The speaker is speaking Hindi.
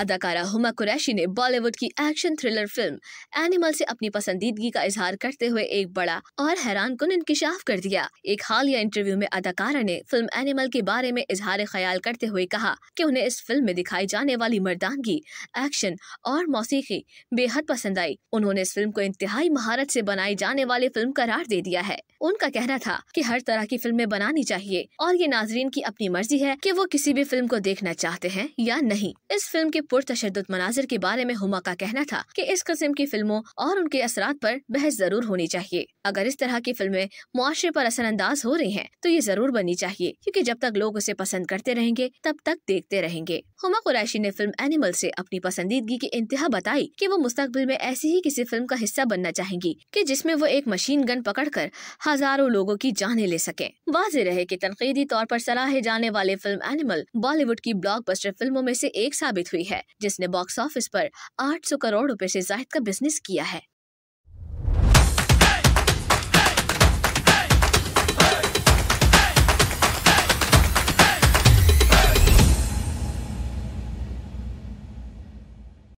अदाकारा हुमा कुरैशी ने बॉलीवुड की एक्शन थ्रिलर फिल्म एनिमल से अपनी पसंदीदगी का इजहार करते हुए एक बड़ा और हैरान कन इंकशाफ कर दिया एक हालिया इंटरव्यू में अदाकारा ने फिल्म एनिमल के बारे में इजहार ख्याल करते हुए कहा कि उन्हें इस फिल्म में दिखाई जाने वाली मर्दानगी एक्शन और मौसीकी बेहद पसंद आई उन्होंने इस फिल्म को इंतहाई महारत से बनाई जाने वाली फिल्म करार दे दिया है उनका कहना था कि हर तरह की फिल्में बनानी चाहिए और ये नाजरीन की अपनी मर्जी है कि वो किसी भी फिल्म को देखना चाहते हैं या नहीं इस फिल्म के पुरतशद मनाजिर के बारे में हुमा का कहना था कि इस किस्म की फिल्मों और उनके असरा पर बहस जरूर होनी चाहिए अगर इस तरह की फिल्में मुआरे पर असरअंदाज हो रही हैं तो ये जरूर बननी चाहिए क्योंकि जब तक लोग उसे पसंद करते रहेंगे तब तक देखते रहेंगे हुमा कुरैशी ने फिल्म एनिमल से अपनी पसंदीदगी की इंतहा बताई कि वो मुस्तकबिल में ऐसी ही किसी फिल्म का हिस्सा बनना चाहेंगी कि जिसमें वो एक मशीन गन पकड़कर हजारों लोगों की जाने ले सके वाज रहे की तनकीदी तौर पर सराहे जाने वाले फिल्म एनिमल बॉलीवुड की ब्लॉकबस्टर फिल्मों में से एक साबित हुई है जिसने बॉक्स ऑफिस पर 800 करोड़ रुपए से जायद का बिजनेस किया है